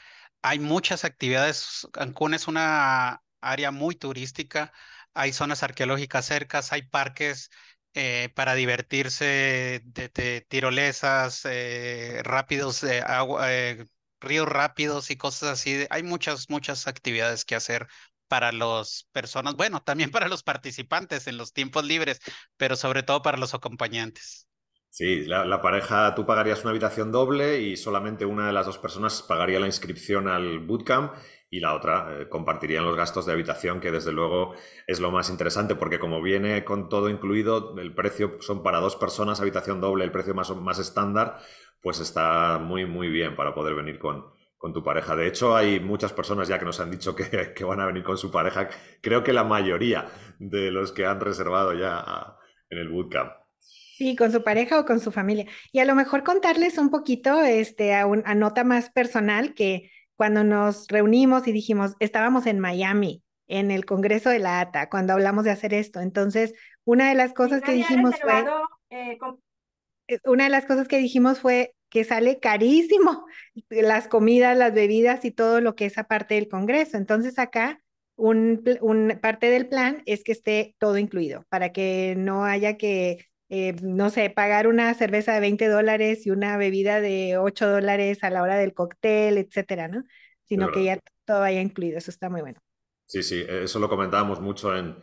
Hay muchas actividades, Cancún es una área muy turística, hay zonas arqueológicas cercas, hay parques eh, para divertirse de, tirolesas, eh, rápidos, de agua, eh, ríos rápidos y cosas así. Hay muchas, muchas actividades que hacer para las personas, bueno, <laughs> también para los participantes en los tiempos libres, pero sobre todo para los acompañantes. Sí, la, la, pareja, tú pagarías una habitación doble y solamente una de las dos personas pagaría la inscripción al bootcamp y la otra eh, compartirían los gastos de habitación, que desde luego es lo más interesante, porque como viene con todo incluido, el precio son para dos personas, habitación doble, el precio más, más estándar, pues está muy, muy bien para poder venir con, con tu pareja. De hecho, hay muchas personas ya que nos han dicho que, <laughs> van a venir con su pareja. Creo que la mayoría de los que han reservado ya ah, en el bootcamp. Sí, con su pareja o con su familia. Y a lo mejor contarles un poquito este, a, una a nota más personal que cuando nos reunimos y dijimos, estábamos en Miami, en el Congreso de la ATA, cuando hablamos de hacer esto. Entonces, una de las cosas que dijimos fue... Eh, eh, una de las cosas que dijimos fue que sale carísimo <laughs> las comidas, las bebidas y todo lo que es aparte del Congreso. Entonces acá un, parte del plan es que esté todo incluido para que no haya que eh, no sé, pagar una cerveza de 20 dólares y una bebida de 8 dólares a la hora del cóctel, etcétera, ¿no? Sino que ya todo vaya incluido, eso está muy bueno. Sí, sí, e, eso lo comentábamos mucho en,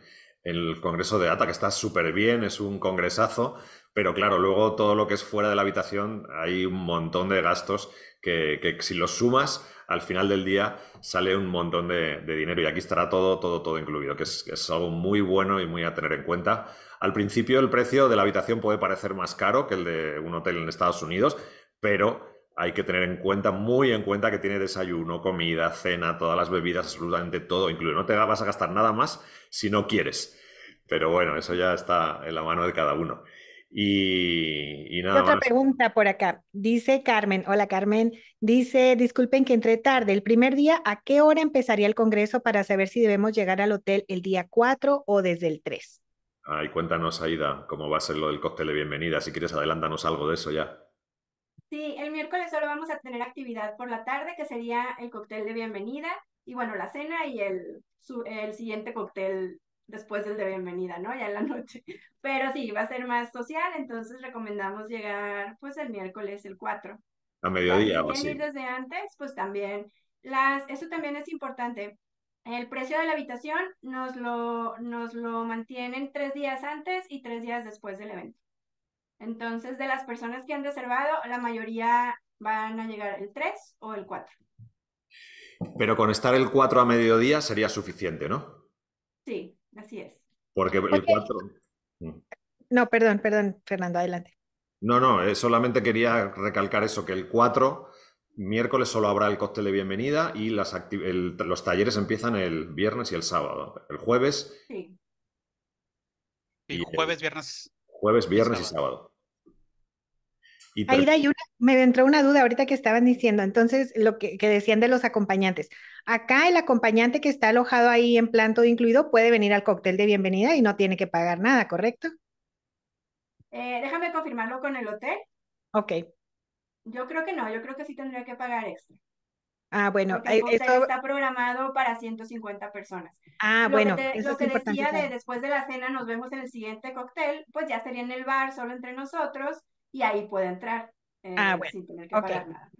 el congreso de ATA, que está súper bien, es un congresazo, pero claro, luego todo lo que es fuera de la habitación hay un montón de gastos que, si los sumas, al final del día sale un montón de, dinero y aquí estará todo, todo, todo incluido, que es algo muy bueno y muy a tener en cuenta al principio el precio de la habitación puede parecer más caro que el de un hotel en Estados Unidos, pero hay que tener en cuenta, muy en cuenta, que tiene desayuno, comida, cena, todas las bebidas, absolutamente todo incluido. No te vas a gastar nada más si no quieres. Pero bueno, eso ya está en la mano de cada uno. Y, nada. Otra pregunta por acá. Dice Carmen, hola Carmen, dice, disculpen que entre tarde. El primer día, ¿a qué hora empezaría el Congreso para saber si debemos llegar al hotel el día 4 o desde el 3? Ay, cuéntanos, Aida, cómo va a ser lo del cóctel de bienvenida. Si quieres, adelántanos algo de eso ya. Sí, el miércoles solo vamos a tener actividad por la tarde, que sería el cóctel de bienvenida, y bueno, la cena y el, el siguiente cóctel después del de bienvenida, ¿no? Ya en la noche. <laughs> Pero sí, va a ser más social, entonces recomendamos llegar pues el miércoles, el 4. A mediodía o así. desde antes, pues también las, eso también es importante. El precio de la habitación nos lo, nos lo mantienen tres días antes y tres días después del evento. Entonces, de las personas que han reservado, la mayoría van a llegar el 3 o el 4. Pero con estar el 4 a mediodía sería suficiente, ¿no? Sí, así es. Porque el 4... Mm. No, perdón, perdón, Fernando, adelante. No, no, eh, solamente quería recalcar eso, que el 4 Miércoles solo habrá el cóctel de bienvenida y los talleres empiezan el viernes y el sábado. El jueves. Sí. jueves, viernes. Jueves, viernes y sábado. me entró una duda ahorita que estaban diciendo, entonces, lo que, decían de los acompañantes. Acá el acompañante que está alojado ahí en plan todo incluido puede venir al cóctel de bienvenida y no tiene que pagar nada, ¿correcto? Eh, déjame confirmarlo con el hotel. Ok. Yo creo que no, yo creo que sí tendría que pagar extra. Ah, bueno, eh, está programado para 150 personas. Ah, bueno, lo que decía de después de la cena nos vemos en el siguiente cóctel, pues ya sería en el bar solo entre nosotros y ahí puede entrar eh, ah, bueno. sin tener que pagar nada.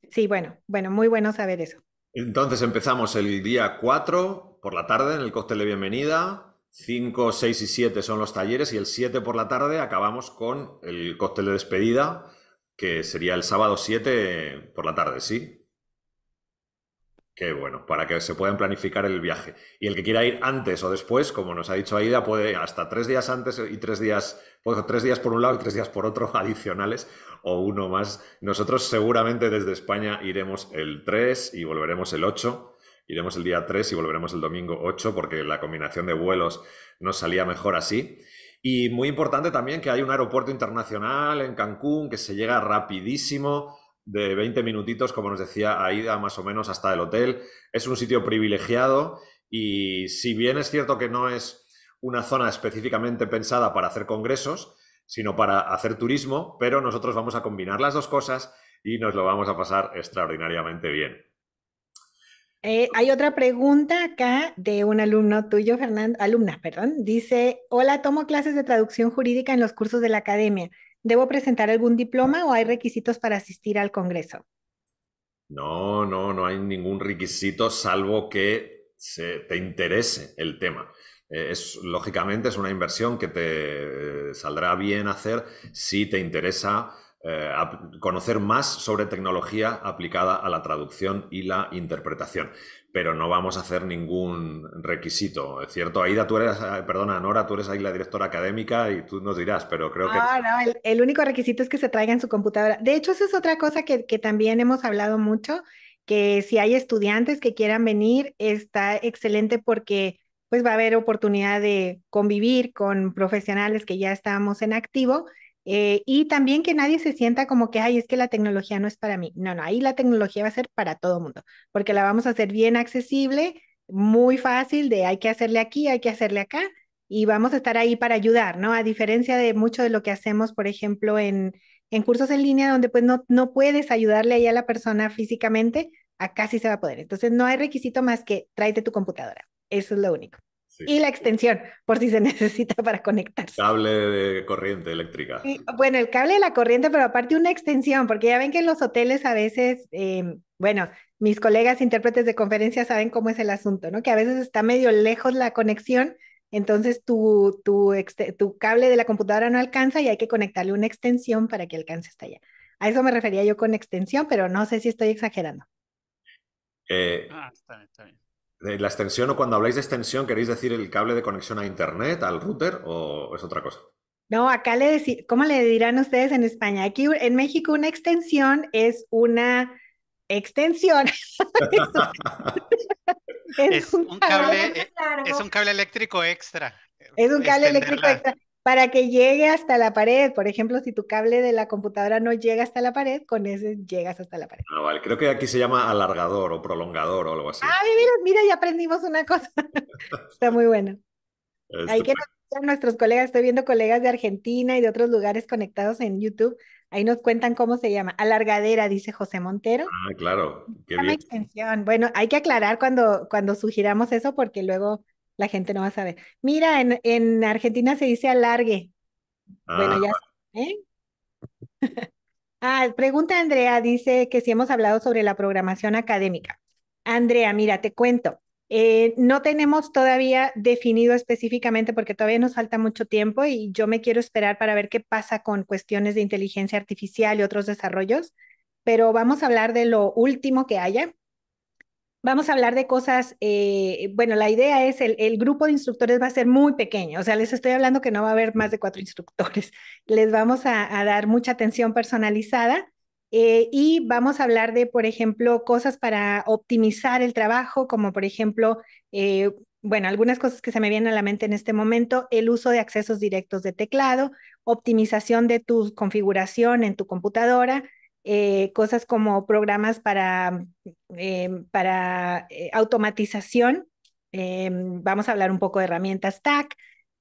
Sí. sí, bueno, bueno, muy bueno saber eso. Entonces empezamos el día 4 por la tarde en el cóctel de bienvenida, 5, 6 y 7 son los talleres y el 7 por la tarde acabamos con el cóctel de despedida que sería el sábado 7 por la tarde, ¿sí? Qué bueno, para que se puedan planificar el viaje. Y el que quiera ir antes o después, como nos ha dicho Aida, puede hasta tres días antes y tres días, pues, tres días por un lado y tres días por otro <laughs> adicionales o uno más. Nosotros seguramente desde España iremos el 3 y volveremos el 8. Iremos el día 3 y volveremos el domingo 8 porque la combinación de vuelos nos salía mejor así. Y muy importante también que hay un aeropuerto internacional en Cancún que se llega rapidísimo, de 20 minutitos, como nos decía Aida, más o menos hasta el hotel. Es un sitio privilegiado y si bien es cierto que no es una zona específicamente pensada para hacer congresos, sino para hacer turismo, pero nosotros vamos a combinar las dos cosas y nos lo vamos a pasar extraordinariamente bien. Eh, hay otra pregunta acá de un alumno tuyo, Fernando, alumna, perdón. Dice, hola, tomo clases de traducción jurídica en los cursos de la academia. ¿Debo presentar algún diploma o hay requisitos para asistir al Congreso? No, no, no hay ningún requisito salvo que te interese el tema. Eh, es, lógicamente es una inversión que te eh, saldrá bien hacer si te interesa eh, conocer más sobre tecnología aplicada a la traducción y la interpretación. Pero no vamos a hacer ningún requisito, ¿es cierto? Aida, tú eres, eh, perdona, Nora, tú eres ahí la directora académica y tú nos dirás, pero creo que... Ah, no, el, único requisito es que se traigan su computadora. De hecho, eso es otra cosa que, que también hemos hablado mucho, que si hay estudiantes que quieran venir, está excelente porque pues va a haber oportunidad de convivir con profesionales que ya estamos en activo eh, y también que nadie se sienta como que, ay, es que la tecnología no es para mí. No, no, ahí la tecnología va a ser para todo mundo, porque la vamos a hacer bien accesible, muy fácil, de hay que hacerle aquí, hay que hacerle acá, y vamos a estar ahí para ayudar, ¿no? A diferencia de mucho de lo que hacemos, por ejemplo, en, en cursos en línea, donde pues no, no puedes ayudarle ahí a la persona físicamente, acá sí se va a poder. Entonces, no hay requisito más que tráete tu computadora. Eso es lo único. Y la extensión, por si se <laughs> necesita para conectarse. Cable de corriente eléctrica. bueno, el cable de la corriente, pero aparte una extensión, porque ya ven que en los hoteles a veces, em, bueno, mis colegas intérpretes de conferencia saben cómo es el asunto, ¿no? Que a veces está medio lejos la conexión, entonces tu, cable de la computadora no alcanza y hay que conectarle una extensión para que alcance hasta allá. A eso me refería yo con extensión, pero no sé si estoy exagerando. Eh, ah, está bien, está bien. Eh, La extensión o cuando habláis de extensión, ¿queréis decir el cable de conexión a Internet, al router o es otra cosa? No, acá le decir, ¿cómo le dirán ustedes en España? Aquí en México una extensión es una extensión. <laughs> Eh, es, un cable, eléctrico extra. Es un cable eléctrico extra para que llegue hasta la pared. Por ejemplo, si tu cable de la computadora no llega hasta la pared, con ese llegas hasta la pared. Ah, vale. Creo que aquí se llama alargador o prolongador o algo así. Ah, mira, mira, ya aprendimos una cosa. <laughs> Está muy bueno. Este, hay que pues nuestros colegas, estoy viendo colegas de Argentina y de otros lugares conectados en YouTube. Ahí nos cuentan cómo se llama. Alargadera, dice José Montero. Ah, claro. Qué bien. Extensión. Bueno, hay que aclarar cuando, cuando sugiramos eso porque luego la gente no va a saber. Mira, en, en Argentina se dice alargue. Bueno, ah. ya. ¿eh? <laughs> ah, pregunta Andrea, dice que si hemos hablado sobre la programación académica. Andrea, mira, te cuento. Eh, no tenemos todavía definido específicamente porque todavía nos falta mucho tiempo y yo me quiero esperar para ver qué pasa con cuestiones de inteligencia artificial y otros desarrollos, pero vamos a hablar de lo último que haya, Vamos a hablar de cosas, eh, bueno, la idea es el, grupo de instructores va a ser muy pequeño, o sea, les estoy hablando que no va a haber más de cuatro <laughs> instructores, les vamos a, dar mucha atención personalizada eh, y vamos a hablar de, por ejemplo, cosas para optimizar el trabajo, como por ejemplo, eh, bueno, algunas cosas que se me vienen a la mente en este momento, el uso de accesos directos de teclado, optimización de tu configuración en tu computadora, eh, cosas como programas para, em, para eh, automatización. Em, vamos a hablar un poco de herramientas TAC.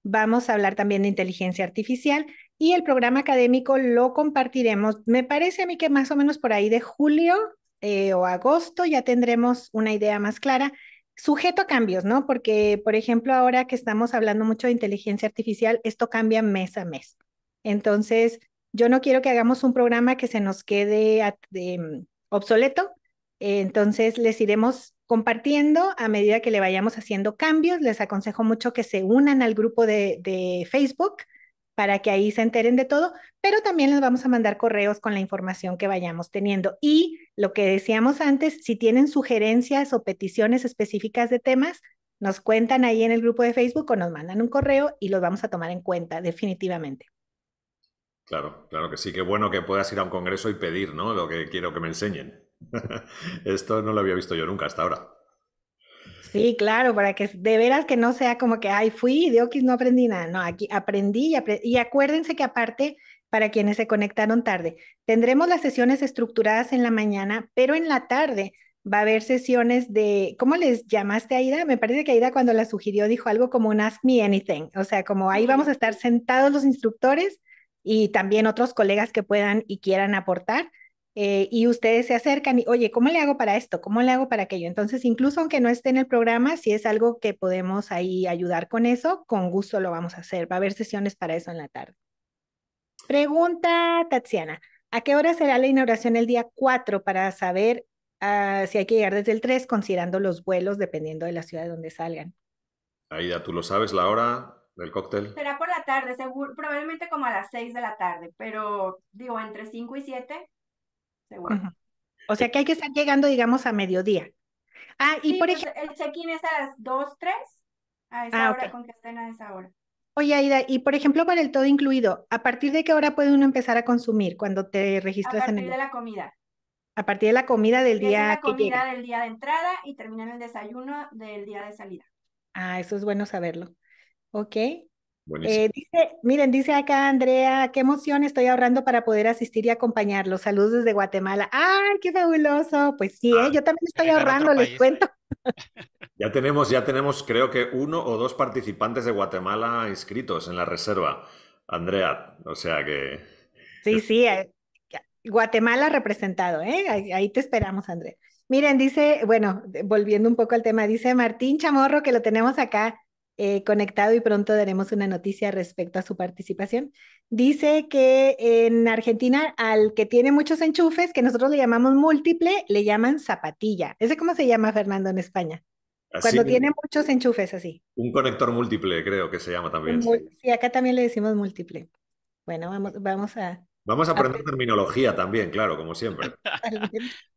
Vamos a hablar también de inteligencia artificial y el programa académico lo compartiremos. Me parece a mí que más o menos por ahí de julio eh, o agosto ya tendremos una idea más clara, sujeto a cambios, ¿no? Porque, por ejemplo, ahora que estamos hablando mucho de inteligencia artificial, esto cambia mes a mes. Entonces, yo no quiero que hagamos un programa que se nos quede mm, obsoleto, entonces les iremos compartiendo a medida que le vayamos haciendo cambios. Les aconsejo mucho que se unan al grupo de, de Facebook para que ahí se enteren de todo, pero también les vamos a mandar correos con la información que vayamos teniendo. Y lo que decíamos antes, si tienen sugerencias o peticiones específicas de temas, nos cuentan ahí en el grupo de Facebook o nos mandan un correo y los vamos a tomar en cuenta definitivamente. Claro, claro que sí, qué bueno que puedas ir a un congreso y pedir, ¿no? Lo que quiero que me enseñen. <laughs> Esto no lo había visto yo nunca hasta ahora. Sí, claro, para que de veras que no sea como que, ay, fui de Oquis no aprendí nada. No, aquí aprendí y, y acuérdense que aparte, para quienes se conectaron tarde, tendremos las sesiones estructuradas en la mañana, pero en la tarde va a haber sesiones de, ¿cómo les llamaste Aida? Me parece que Aida cuando la sugirió dijo algo como un Ask Me Anything, o sea, como ahí vamos a estar sentados los instructores y también otros colegas que puedan y quieran aportar. Eh, y ustedes se acercan y, oye, ¿cómo le hago para esto? ¿Cómo le hago para aquello? Entonces, incluso aunque no esté en el programa, si es algo que podemos ahí ayudar con eso, con gusto lo vamos a hacer. Va a haber sesiones para eso en la tarde. Pregunta Tatiana, ¿a qué hora será la inauguración el día 4 para saber ah, si hay que llegar desde el 3 considerando los vuelos dependiendo de la ciudad de donde salgan? Aida, ¿tú lo sabes la hora? del cóctel? Será por la tarde, seguro, probablemente como a las 6 de la tarde, pero digo, entre 5 y 7, seguro. O sea que hay que estar llegando, digamos, a mediodía. Ah, y por pues, ejemplo... el check-in es a las 2, 3, a esa ah, hora, con que estén a esa hora. Oye, Aida, y por ejemplo, para el todo incluido, ¿a partir de qué hora puede uno empezar a consumir cuando te registras en el... A partir de la comida. A partir de la comida del día la comida del día de entrada y en el desayuno del día de salida. Ah, eso es bueno saberlo. Ok. Eh, dice, miren, dice acá Andrea, qué emoción estoy ahorrando para poder asistir y acompañarlos. Saludos desde Guatemala. ¡Ay, qué fabuloso! Pues sí, ¿eh? ah, yo también estoy ahorrando, les cuento. <laughs> Ya tenemos, ya tenemos, creo que uno o dos participantes de Guatemala inscritos en la reserva, Andrea. O sea que. Sí, sí, eh, Guatemala representado, ¿eh? Ahí, ahí te esperamos, Andrea. Miren, dice, bueno, volviendo un poco al tema, dice Martín Chamorro que lo tenemos acá. Eh, conectado y pronto daremos una noticia respecto a su participación. Dice que en Argentina al que tiene muchos enchufes, que nosotros le llamamos múltiple, le llaman zapatilla. ¿Ese cómo se llama, Fernando, en España? Cuando tiene muchos enchufes así. Un conector múltiple, creo que se llama también. Sí, acá también le decimos múltiple. Bueno, vamos, vamos a... Vamos a aprender terminología también, claro, como siempre. <laughs>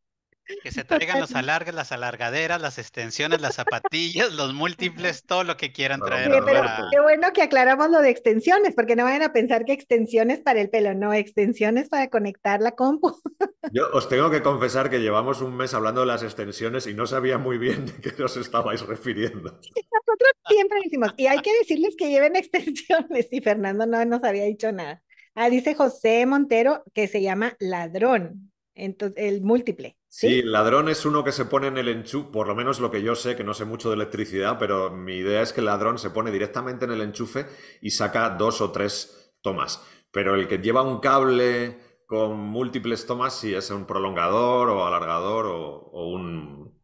Que se traigan los alargues, las alargaderas, las extensiones, las zapatillas, los múltiples, <laughs> todo lo que quieran traer. pero Qué bueno que aclaramos lo de extensiones, porque no vayan a pensar que extensiones para el pelo, no, extensiones para conectar la compu. <laughs> Yo os tengo que confesar que llevamos un mes hablando de las extensiones y no sabía muy bien de qué os estabais refiriendo. Nosotros siempre decimos, y hay que decirles que lleven extensiones, y Fernando no nos había dicho nada. Ah, dice José Montero que se llama ladrón, entonces el múltiple. Sí, el ladrón es uno que se pone en el enchufe, por lo menos lo que yo sé, que no sé mucho de electricidad, pero mi idea es que el ladrón se pone directamente en el enchufe y saca dos o tres tomas. Pero el que lleva un cable con múltiples tomas, si es un prolongador o alargador o, un...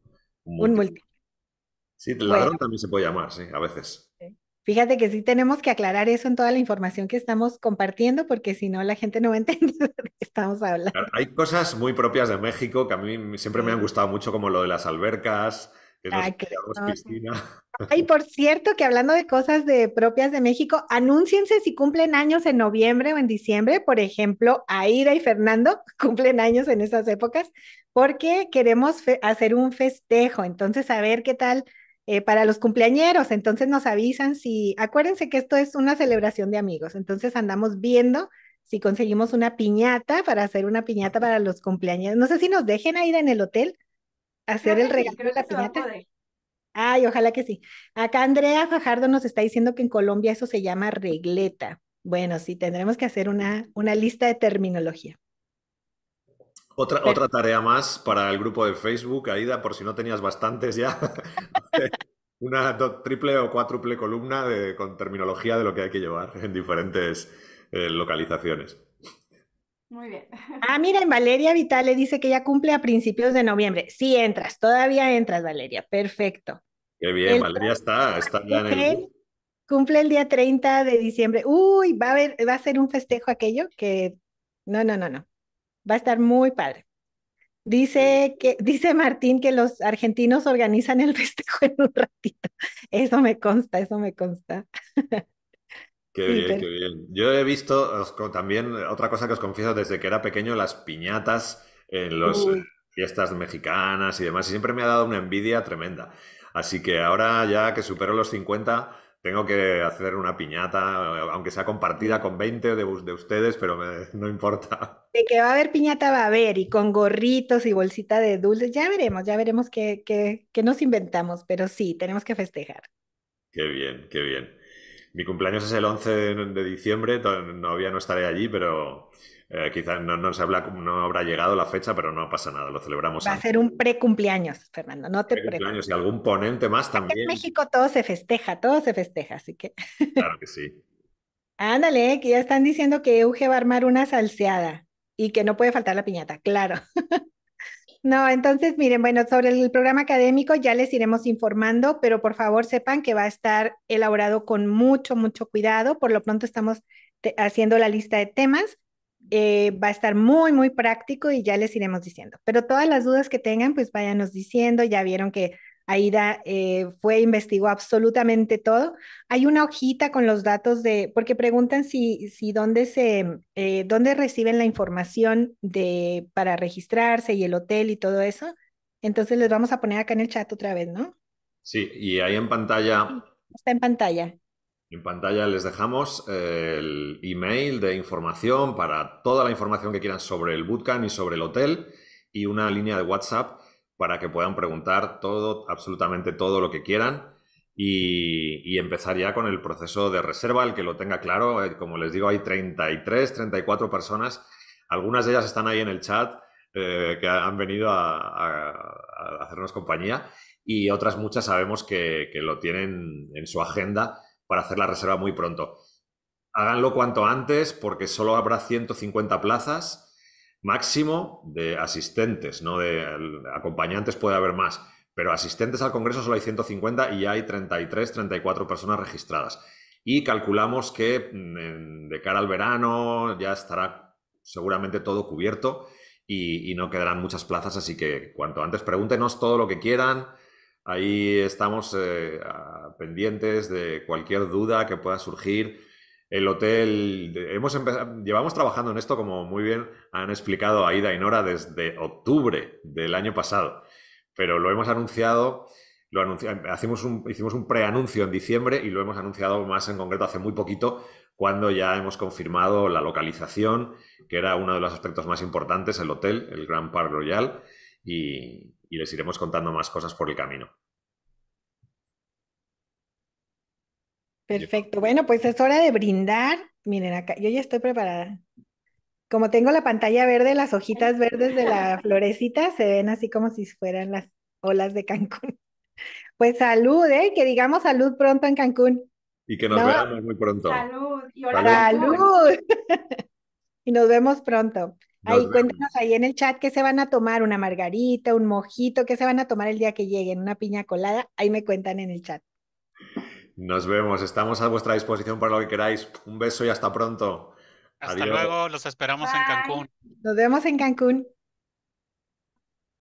Un, múltiplo. Sí, el ladrón también se puede llamar, sí, a veces. Fíjate que sí tenemos que aclarar eso en toda la información que estamos compartiendo, porque si no, la gente no va a entender <laughs> de qué estamos hablando. Hay cosas muy propias de México que a mí siempre me han gustado mucho, como lo de las albercas, que ah, no. piscina. <laughs> por cierto, que hablando de cosas de propias de México, anúnciense si cumplen años en noviembre o en diciembre. Por ejemplo, Aida y Fernando <laughs> cumplen años en esas épocas porque queremos hacer un festejo. Entonces, a ver qué tal eh, para los cumpleañeros, entonces nos avisan si, acuérdense que esto es una celebración de amigos, entonces andamos viendo si conseguimos una piñata para hacer una piñata para los cumpleañeros. No sé si nos dejen ir en el hotel hacer el regalo de la piñata. Ay, ojalá que sí. Acá Andrea Fajardo nos está diciendo que en Colombia eso se llama regleta. Bueno, sí, tendremos que hacer una, una lista de terminología. Otra, tarea más para el grupo de Facebook, Aida, por si no tenías bastantes ya. <laughs> Una triple o cuádruple columna de, con terminología de lo que hay que llevar en diferentes eh, localizaciones. Muy bien. <laughs> Ah, miren, Valeria Vital le dice que ya cumple a principios de noviembre. Sí, entras, todavía entras, Valeria. Perfecto. Qué bien, Valeria está, Cumple el día 30 de diciembre. Uy, va a, va a ser un festejo aquello que... No, no, no, no. Va a estar muy padre. Dice que dice Martín que los argentinos organizan el <laughs> festejo en un ratito. Eso me consta, eso me consta. <laughs> Qué bien, qué bien. Yo he visto también otra cosa que os confieso desde que era pequeño, las piñatas en las eh, fiestas mexicanas y demás, y siempre me ha dado una envidia tremenda. Así que ahora ya que supero los 50, tengo que hacer una piñata, aunque sea compartida con 20 de, ustedes, pero no importa. De que va a haber piñata va a haber, y con gorritos y bolsita de dulces, ya veremos, ya veremos qué, nos inventamos, pero sí, tenemos que festejar. Qué bien, qué bien. Mi cumpleaños es el 11 de diciembre, todavía no estaré allí, pero eh, quizás no, no, se habla, no habrá llegado la fecha, pero no pasa nada, lo celebramos. Va a ser un pre-cumpleaños, Fernando, no te pre y algún ponente más también. en México todo se festeja, todo se festeja, así que. <laughs> Claro que sí. Ándale, eh, que ya están diciendo que Euge va a armar una salseada y que no puede faltar la piñata, claro. <laughs> No, entonces miren, bueno, sobre el programa académico ya les iremos informando, pero por favor sepan que va a estar elaborado con mucho, mucho cuidado. Por lo pronto estamos haciendo la lista de temas eh, va a estar muy, muy práctico y ya les iremos diciendo. Pero todas las dudas que tengan, pues váyanos diciendo. Ya vieron que Aida eh, fue, investigó absolutamente todo. Hay una hojita con los datos de, porque preguntan si, si dónde se, mm, eh, reciben la información de, para registrarse y el hotel y todo eso. Entonces les vamos a poner acá en el chat otra vez, ¿no? Sí, y ahí en pantalla. Está en pantalla. En pantalla les dejamos el email de información para toda la información que quieran sobre el bootcamp y sobre el hotel y una línea de WhatsApp para que puedan preguntar todo, absolutamente todo lo que quieran y, empezar ya con el proceso de reserva, el que lo tenga claro. Eh, como les digo, hay 33, 34 personas. Algunas de ellas están ahí en el chat eh, que han venido a, hacernos compañía y otras muchas sabemos que lo tienen en su agenda para hacer la reserva muy pronto. Háganlo cuanto antes porque solo habrá 150 plazas máximo de asistentes, no de acompañantes puede haber más, pero asistentes al Congreso solo hay 150 y ya hay 33, 34 personas registradas. Y calculamos que mm, de cara al verano ya estará seguramente todo cubierto y, y no quedarán muchas plazas, así que cuanto antes pregúntenos todo lo que quieran, Ahí estamos eh, pendientes de cualquier duda que pueda surgir. El hotel, hemos empezado, llevamos trabajando en esto, como muy bien han explicado Aida y Nora, desde octubre del año pasado, pero lo hemos anunciado, lo un, hicimos un preanuncio en diciembre y lo hemos anunciado más en concreto hace muy poquito, cuando ya hemos confirmado la localización, que era uno de los aspectos más importantes, el hotel, el Grand Park Royal, y, y les iremos contando más cosas por el camino. Perfecto. Bueno, pues es hora de brindar. Miren, acá yo ya estoy preparada. Como tengo la pantalla verde, las hojitas verdes de la <laughs> florecita se ven así como si fueran las olas de Cancún. Pues salud, ¿eh? Que digamos salud pronto en Cancún. Y que nos veamos muy pronto. salud. y <laughs> nos vemos pronto. Ahí cuéntanos ahí en el chat qué se van a tomar, una margarita, un mojito, qué se van a tomar el día que lleguen, una piña colada, ahí me cuentan en el chat. Nos vemos, estamos a vuestra disposición para lo que queráis. Un beso y hasta pronto. Hasta luego, los esperamos en Cancún. Nos vemos en Cancún.